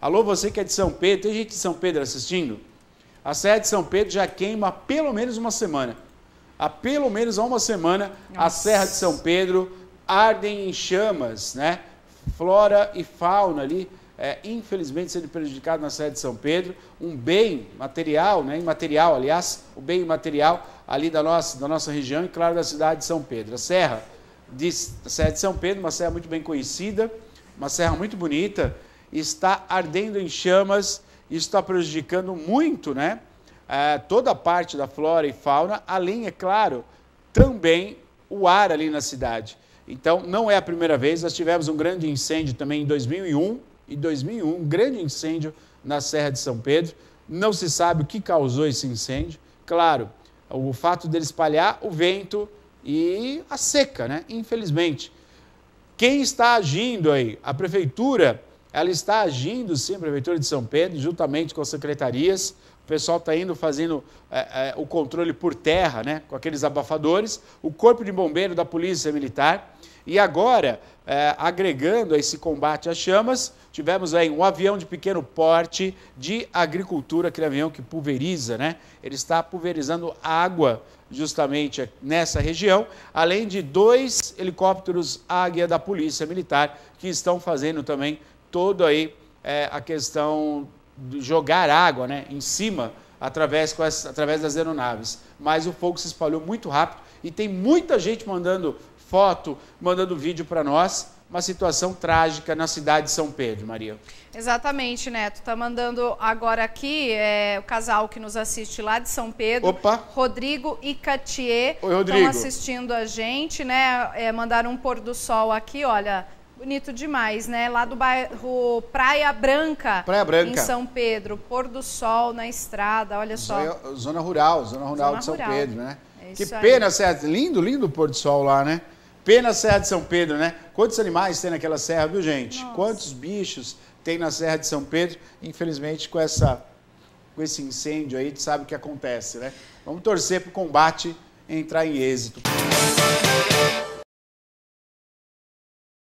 Alô, você que é de São Pedro, tem gente de São Pedro assistindo? A Serra de São Pedro já queima há pelo menos uma semana. Há pelo menos uma semana, Nossa. a Serra de São Pedro ardem em chamas, né? Flora e fauna ali, é, infelizmente sendo prejudicado na Serra de São Pedro. Um bem material, né? Imaterial, aliás, o bem imaterial ali da nossa, da nossa região e, claro, da cidade de São Pedro. A Serra de, a Serra de São Pedro, uma serra muito bem conhecida, uma serra muito bonita, está ardendo em chamas, está prejudicando muito né, é, toda a parte da flora e fauna, além, é claro, também o ar ali na cidade. Então, não é a primeira vez, nós tivemos um grande incêndio também em 2001, em 2001, um grande incêndio na Serra de São Pedro, não se sabe o que causou esse incêndio, claro, o fato dele espalhar o vento e a seca, né? infelizmente. Quem está agindo aí? A prefeitura ela está agindo, sim, Prefeitura de São Pedro, juntamente com as secretarias. O pessoal está indo fazendo é, é, o controle por terra, né, com aqueles abafadores. O Corpo de Bombeiro da Polícia Militar. E agora, é, agregando a esse combate às chamas, tivemos aí um avião de pequeno porte de agricultura, aquele avião que pulveriza, né? Ele está pulverizando água justamente nessa região, além de dois helicópteros Águia da Polícia Militar que estão fazendo também todo aí é, a questão de jogar água né, em cima através, as, através das aeronaves. Mas o fogo se espalhou muito rápido e tem muita gente mandando foto, mandando vídeo para nós. Uma situação trágica na cidade de São Pedro, Maria. Exatamente, Neto. Está mandando agora aqui é, o casal que nos assiste lá de São Pedro. Opa! Rodrigo e Catier. Oi, Rodrigo. Estão assistindo a gente, né? É, mandaram um pôr do sol aqui, olha, Bonito demais, né? Lá do bairro Praia Branca, Praia Branca. em São Pedro. Pôr do sol na estrada, olha só. Zona, rural, zona rural zona de São rural. Pedro, né? É que pena, aí. Serra. Lindo, lindo o pôr do sol lá, né? Pena Serra de São Pedro, né? Quantos animais tem naquela serra, viu, gente? Nossa. Quantos bichos tem na Serra de São Pedro? Infelizmente, com, essa, com esse incêndio aí, gente sabe o que acontece, né? Vamos torcer para o combate entrar em êxito. Música